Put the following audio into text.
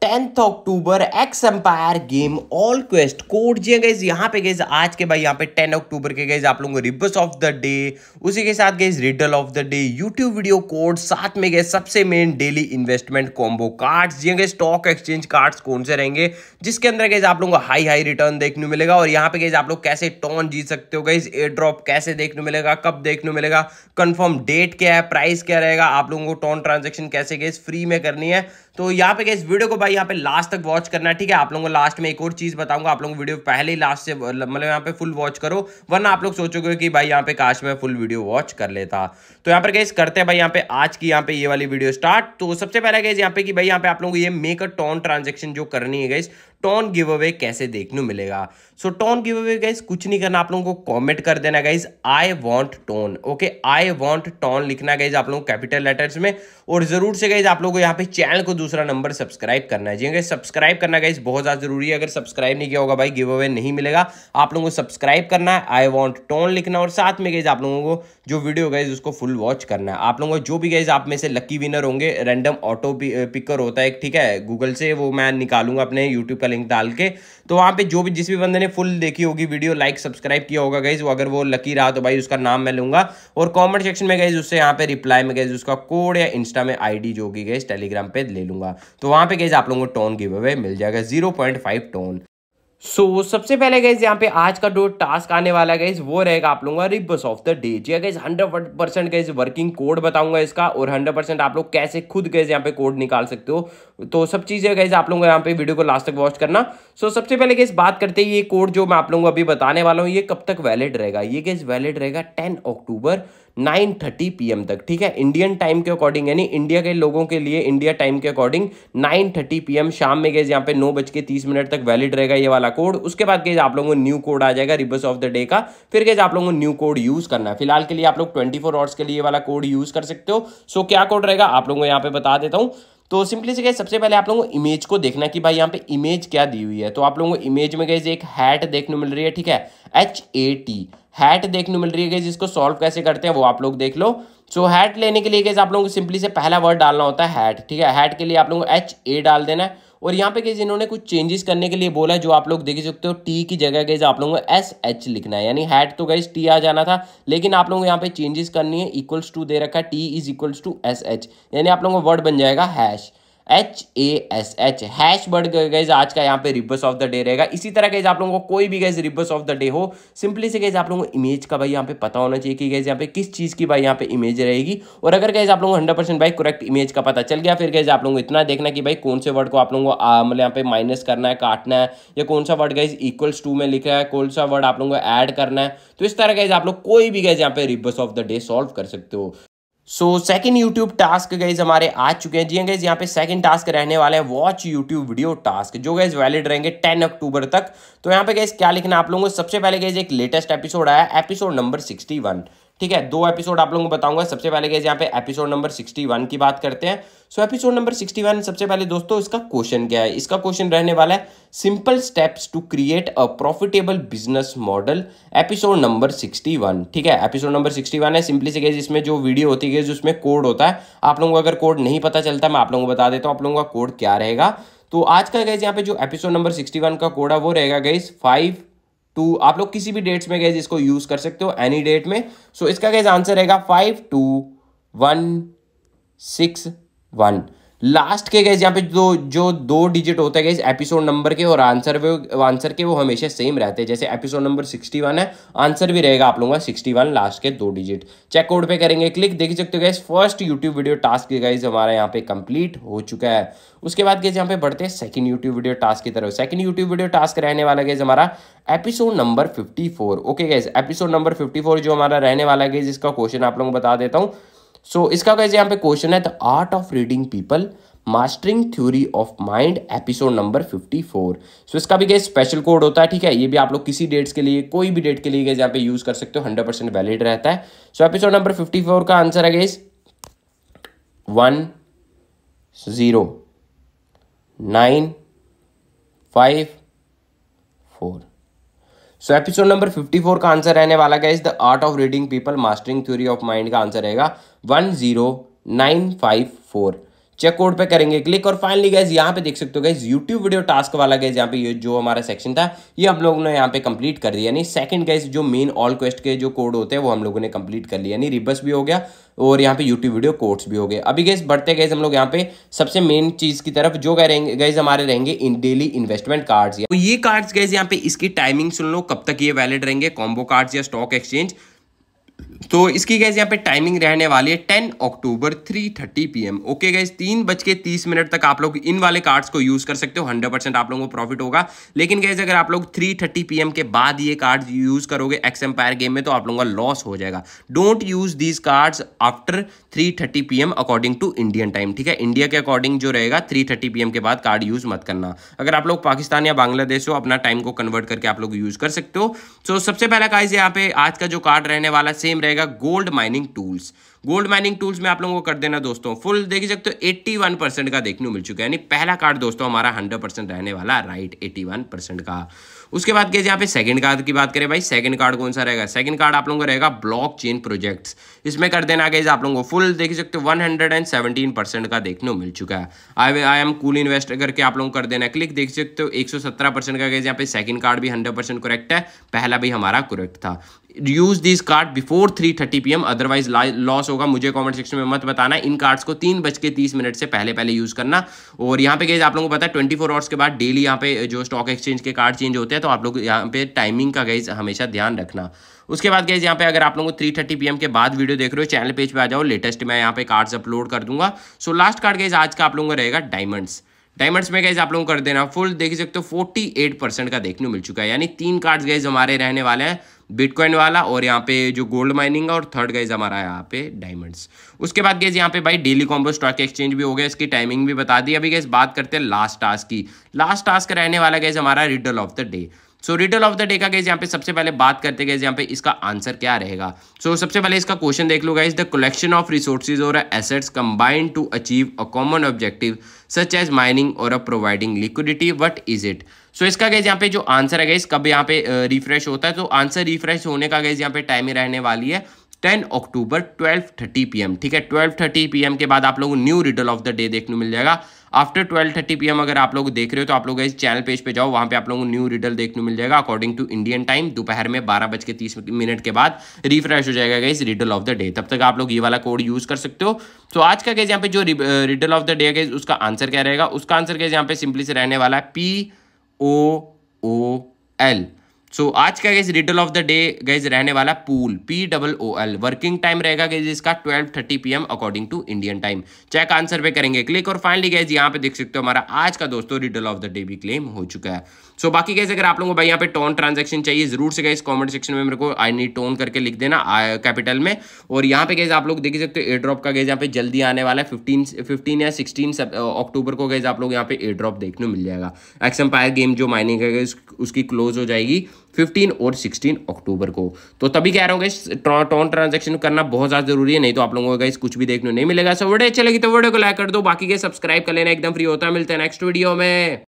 tenth October X Empire game all quest code जी guys यहाँ पे गए आज के भाई यहाँ पे टेन अक्टूबर के गैस आप लोगों को रिबर्स ऑफ द डे उसी के साथ गए riddle of the day YouTube video code साथ में गए सबसे main daily investment combo card जी गए स्टॉक एक्सचेंज कार्ड कौन से रहेंगे जिसके अंदर गए आप लोगों को हाई हाई रिटर्न देखने को मिलेगा और यहाँ पे गए आप लोग कैसे टॉन जीत सकते हो गैस एयर ड्रॉप कैसे देखने मिलेगा कब देखने मिलेगा कन्फर्म डेट क्या है प्राइस क्या रहेगा आप लोगों को टॉन ट्रांजेक्शन कैसे गए फ्री में करनी है तो यहाँ पे इस वीडियो को भाई यहाँ पे लास्ट तक वॉच करना ठीक है आप लोगों को लास्ट में एक और चीज़ बताऊंगा आप लोग वीडियो पहले ही लास्ट से मतलब यहाँ पे फुल वॉच करो वरना आप लोग सोचोगे कि भाई यहाँ पे काश मैं फुल वीडियो वॉच कर लेता तो यहाँ पर कैसे करते हैं भाई यहाँ पे आज की यहाँ पे ये वाली वीडियो स्टार्ट तो सबसे पहले कैसे यहाँ पे कि भाई यहाँ पे आप लोगों को ये मेक अ टॉन ट्रांजेक्शन जो करनी है गई टॉन गिव अवे कैसे देखने मिलेगा so ton give away guys कुछ नहीं करना आप लोगों को कमेंट कर देना guys I want ton okay I want ton लिखना गाइज आप लोगों को कैपिटल लेटर्स में और जरूर से गाइज आप लोगों को यहाँ पे चैनल को दूसरा नंबर सब्सक्राइब करना है जी सब्सक्राइब करना गाइज बहुत ज्यादा जरूरी है अगर सब्सक्राइब नहीं किया होगा भाई गिव अवे नहीं मिलेगा आप लोगों को सब्सक्राइब करना है आई वॉन्ट टोन लिखना और साथ में गाइज आप लोगों को जो वीडियो गाइज उसको फुल वॉच करना है आप लोगों को जो भी गाइज आप में से लकी विनर होंगे रैंडम ऑटो पिकर होता है ठीक है गूगल से वो मैं निकालूंगा अपने यूट्यूब का लिंक डाल के तो वहाँ पे जो भी जिस भी बंदे ने फुल देखी होगी वीडियो लाइक सब्सक्राइब किया होगा गाइज वो अगर वो लकी रहा तो भाई उसका नाम मैं लूंगा और कमेंट सेक्शन में गाइज उससे यहाँ पे रिप्लाई में गाइज उसका कोड या इंस्टा में आईडी जो होगी गई टेलीग्राम पे ले लूंगा तो वहाँ पे गई आप लोगों को टोन गिव अवे मिल जाएगा जीरो टोन सो so, सबसे पहले गैस यहाँ पे आज का जो टास्क आने वाला है वो रहेगा आप लोगों का रिबस ऑफ द डे जी गई hundred percent guys working code बताऊंगा इसका और हंड्रेड परसेंट आप लोग कैसे खुद गए यहाँ पे कोड निकाल सकते हो तो सब चीज़ें गई आप लोगों को यहाँ पे वीडियो को लास्ट तक वॉच करना सो so, सबसे पहले गई बात करते हैं ये कोड जो मैं आप लोगों को अभी बताने वाला हूँ ये कब तक वैलिड रहेगा ये गैस वैलिड रहेगा टेन अक्टूबर 9:30 एम तक ठीक है इंडियन टाइम के अकॉर्डिंग यानी इंडिया के लोगों के लिए इंडिया टाइम के अकॉर्डिंग 9:30 एम शाम में गए यहाँ पे नौ बज के तीस मिनट तक वैलिड रहेगा ये वाला वाला कोड उसके बाद गैज आप लोगों को न्यू कोड आ जाएगा रिबर्स ऑफ द डे का फिर गैज आप लोगों को न्यू कोड यूज करना है फिलहाल के लिए आप लोग ट्वेंटी फोर आवर्स के लिए वाला कोड यूज कर सकते हो सो क्या कोड रहेगा आप लोगों को यहाँ पे बता देता हूँ तो सिंपली से गए सबसे पहले आप लोगों को इमेज को देखना कि भाई यहाँ पे इमेज क्या दी हुई है तो आप लोगों को इमेज में गए एक हैट देखने मिल रही है ठीक है एच ए टी हैट देखने मिल रही है जिसको सॉल्व कैसे करते हैं वो आप लोग देख लो सो हैट लेने के लिए कैसे आप लोगों को सिंपली से पहला वर्ड डालना होता है हैट ठीक है हैट के लिए आप लोगों को एच ए डाल देना है और यहाँ पे गेज इन्होंने कुछ चेंजेस करने के लिए बोला जो आप लोग देख सकते हो टी की जगह गेज आप लोगों को एस एच लिखना है यानी हैट तो गैस टी आ जाना था लेकिन आप लोगों को यहाँ पे चेंजेस करनी है इक्वल्स टू दे रखा है T is equals to S H यानी आप लोगों का वर्ड बन जाएगा hash H A S H hash bird guys आज का यहाँ पे रिबर्स ऑफ द डे रहेगा इसी तरह कैसे आप लोगों को कोई भी guys rebus of the day हो सिंपली से गैज आप लोगों को इमेज का भाई यहाँ पे पता होना चाहिए कि गैस यहाँ पे किस चीज़ की भाई यहाँ पे इमेज रहेगी और अगर गैज आप लोगों को हंड्रेड परसेंट भाई करेक्ट इमेज का पता चल गया फिर गैज आप लोगों को इतना देखना कि भाई कौन से वर्ड को आप लोगों को मतलब यहाँ पे माइनस करना है काटना है या कौन सा वर्ड गैस इक्वल्स टू में लिखा है कौन सा वर्ड आप लोगों को ऐड करना है तो इस तरह कैसे आप लोग कोई भी गैस यहाँ पे rebus of the day solve कर सकते हो so second YouTube task guys हमारे आ चुके हैं जी गाइज हाँ यहाँ पे सेकंड टास्क रहने वाले हैं वॉच यूट्यूब वीडियो टास्क जो गाइज वैलिड रहेंगे टेन अक्टूबर तक तो यहाँ पे गाइज क्या लिखना आप लोगों को सबसे पहले गाइज एक लेटेस्ट एपिसोड आया एपिसोड नंबर सिक्सटी वन ठीक है दो एपिसोड आप लोगों को बताऊंगा सबसे पहले गए यहाँ पे एपिसोड नंबर 61 की बात करते हैं सो एपिसोड नंबर 61 सबसे पहले दोस्तों इसका क्वेश्चन क्या है इसका क्वेश्चन रहने वाला है simple steps to create a profitable business model episode number 61 ठीक है एपिसोड नंबर 61 है सिंपली से गए इसमें जो वीडियो होती है जिसमें कोड होता है आप लोगों को अगर कोड नहीं पता चलता मैं आप लोगों को बता देता हूँ आप लोगों का कोड क्या रहेगा तो आज का गए यहाँ पे जो एपिसोड नंबर सिक्सटी का कोड है वो रहेगा गई फाइव टू आप लोग किसी भी डेट्स में गए इसको यूज कर सकते हो एनी डेट में सो so, इसका गैज आंसर रहेगा five two one six one last के गैस यहाँ पे जो जो दो डिजिट होते हैं एपिसोड नंबर के और आंसर वे आंसर के वो हमेशा सेम रहते हैं जैसे एपिसोड नंबर सिक्सटी वन है आंसर भी रहेगा आप लोगों का सिक्सटी वन लास्ट के दो डिजिट कोड पे करेंगे क्लिक देख सकते हो guys first YouTube video task guys हमारा यहाँ पे कंप्लीट हो चुका है उसके बाद गैस यहाँ पे बढ़ते हैं सेकंड यूट्यूब वीडियो टास्क की तरफ सेकंड यूट्यूब वीडियो टास्क रहने वाला गैस हमारा episode number fifty four okay guys episode number fifty four जो हमारा रहने वाला है गैस इसका क्वेश्चन आप लोगों को बता देता हूँ सो इसका कैसे यहाँ पे क्वेश्चन है the art of reading people mastering theory of mind episode number 54 so so, इसका भी क्या स्पेशल कोड होता है ठीक है ये भी आप लोग किसी डेट्स के लिए कोई भी डेट के लिए यहाँ पे यूज कर सकते हो हंड्रेड परसेंट वैलिड रहता है सो एपिसोड नंबर 54 का आंसर है guys one zero nine five four so episode number 54 का आंसर रहने वाला guys the art of reading people mastering theory of mind का आंसर रहेगा one zero nine five four checkout पे करेंगे क्लिक और फाइनली गैस यहाँ पे देख सकते हो गैस यूट्यूब वीडियो टास्क वाला गैस यहाँ पे ये जो हमारा सेक्शन था ये हम लोगों ने यहाँ पे कंप्लीट कर दिया यानी सेकंड गैस जो मेन ऑल क्वेस्ट के जो कोड होते हैं वो हम लोगों ने कंप्लीट कर लिया यानी रिबस भी हो गया और यहाँ पे यूट्यूब वीडियो कोर्ट्स भी हो गए अभी गैस बढ़ते गए हम लोग यहाँ पे सबसे मेन चीज की तरफ जो गए गैस हमारे रहेंगे इन डेली इन्वेस्टमेंट कार्ड्स तो ये कार्ड्स गैस यहाँ पे इसकी टाइमिंग सुन लो कब तक ये वैलिड रहेंगे कॉम्बो कार्ड्स या स्टॉक एक्सचेंज तो इसकी गैस यहाँ पे टाइमिंग रहने वाली है ten October three P M okay guys तीन बज के तीस मिनट तक आप लोग इन वाले कार्ड्स को यूज़ कर सकते हो 100 परसेंट आप लोगों को प्रॉफिट होगा लेकिन गैस अगर आप लोग 3:30 पीएम के बाद ये कार्ड यूज़ करोगे एक्स एम्पायर गेम में तो आप लोगों का लॉस हो जाएगा don't use these cards after three thirty according to Indian time ठीक है इंडिया के अकॉर्डिंग जो रहेगा थ्री थर्टी के बाद कार्ड यूज़ मत करना अगर आप लोग पाकिस्तान या बांग्लादेश हो अपना टाइम को कन्वर्ट करके आप लोग यूज़ कर सकते हो तो सबसे पहला काज यहाँ पे आज का जो कार्ड रहने वाला सेम रहेगा gold mining tools gold mining tools में आप लोगों को कर देना दोस्तों फुल देख सकते हो एट्टी वन परसेंट का देखने को मिल चुका है यानी पहला कार्ड दोस्तों हमारा हंड्रेड परसेंट रहने वाला राइट एट्टी वन परसेंट का उसके बाद कैसे यहाँ पे सेकंड कार्ड की बात करें भाई सेकंड कार्ड कौन सा रहेगा सेकंड कार्ड आप लोगों को रहेगा ब्लॉक चेन प्रोजेक्ट्स इसमें कर देना कैसे आप लोगों को फुल देख सकते हो one hundred and seventeen percent का देखने को मिल चुका है I I M cool invest करके आप लोगों को कर देना क्लिक देख सकते हो एक सौ सत्रह परसेंट का कैसे यहाँ पे सेकंड कार्ड भी हंड्रेड परसेंट करेक्ट है पहला भी हमारा करेक्ट था use this card before three thirty P M otherwise loss होगा मुझे कमेंट सेक्शन में मत बताना इन कार्ड्स को तीन बज के तीस मिनट से पहले पहले यूज़ करना और यहाँ पे गए आप लोगों को पता है ट्वेंटी फोर आवर्स के बाद डेली यहाँ पे जो स्टॉक एक्सचेंज के कार्ड चेंज होते हैं तो आप लोग यहाँ पे टाइमिंग का गए हमेशा ध्यान रखना उसके बाद गैस यहाँ पे अगर आप लोगों को थ्री थर्टी पी एम के बाद वीडियो देख रहे हो चैनल पेज पे आ जाओ लेटेस्ट मैं यहाँ पे कार्ड्स अपलोड कर दूंगा सो लास्ट कार्ड गैस आज का आप लोगों का रहेगा डायमंड्स डायमंड्स में गाइज आप लोगों को कर देना फुल देख सकते हो फोर्टी एट परसेंट का देखने मिल चुका है यानी तीन कार्ड्स गाइज हमारे रहने वाले हैं बिटकॉइन वाला और यहाँ पे जो गोल्ड माइनिंग और थर्ड गाइज हमारा यहाँ पे डायमंड्स उसके बाद गैस यहाँ पे भाई डेली कॉम्बो स्टॉक एक्सचेंज भी हो गया इसकी टाइमिंग भी बता दी अभी गैस बात करते हैं लास्ट टास्क की लास्ट टास्क रहने वाला गैस हमारा riddle of the day so riddle of the day का गैस यहाँ पे सबसे पहले बात करते गए यहाँ पे इसका आंसर क्या रहेगा सो so, सबसे पहले इसका क्वेश्चन देख लो guys the collection of resources और assets combined to achieve a common objective such as mining और a providing liquidity what is it so इसका गैस यहाँ पे जो आंसर है गैस कब यहाँ पे रिफ्रेश होता है तो आंसर रिफ्रेश होने का गैस यहाँ पे टाइम ही रहने वाली है टेन अक्टूबर थर्टी पी ठीक है थर्टी पी के बाद आप लोगों को new riddle of the day देखने मिल जाएगा आफ्टर थर्टी पी अगर आप लोग देख रहे हो तो आप लोग इस चैनल पेज पे जाओ वहाँ पे आप लोगों को न्यू रिडल देखने मिल जाएगा अकॉर्डिंग टू इंडियन टाइम दोपहर में बारह बज के तीस मिनट के बाद रिफ्रेश हो जाएगा इस रिडल ऑफ द डे तब तक आप लोग ये वाला कोड यूज कर सकते हो तो आज का गैस यहाँ पे जो रिडल ऑफ द डे है उसका आंसर क्या रहेगा उसका आंसर गैस यहाँ पे सिंपली से रहने वाला है P O O L so so, आज का guys riddle of the day guys रहने वाला pool P double O L working time रहेगा गैज इसका 12:30 AM according to Indian time check answer पे करेंगे क्लिक और फाइनली गैज यहाँ पे देख सकते हो हमारा आज का दोस्तों रिडल ऑफ द डे भी क्लेम हो चुका है सो so, बाकी गैस अगर आप लोगों को भाई यहाँ पे टोन ट्रांजेक्शन चाहिए जरूर से गैस कॉमेंट सेक्शन में मेरे को आई नी टोन करके लिख देना कैपिटल में और यहाँ पे गैस आप लोग देख सकते हो एयर ड्रॉप का गैस यहाँ पे जल्दी आने वाला है फिफ्टीन फिफ्टीन या सिक्सटीन अक्टूबर को गैस आप लोग यहाँ पे एयर ड्रॉप देखने मिल जाएगा एक्सम्पायर गेम जो माइनिंग है उसकी क्लोज हो जाएगी फिफ्टीन और सिक्सटीन अक्टूबर को तो तभी कह रहा हूँ टोन ट्रांजेक्शन करना बहुत ज़्यादा जरूरी है नहीं तो आप लोगों को कुछ भी देखने नहीं मिलेगा सो वीडियो अच्छी लगी तो वीडियो को लाइक कर दो बाकी के सब्सक्राइब कर लेना एकदम फ्री होता है मिलते हैं नेक्स्ट वीडियो में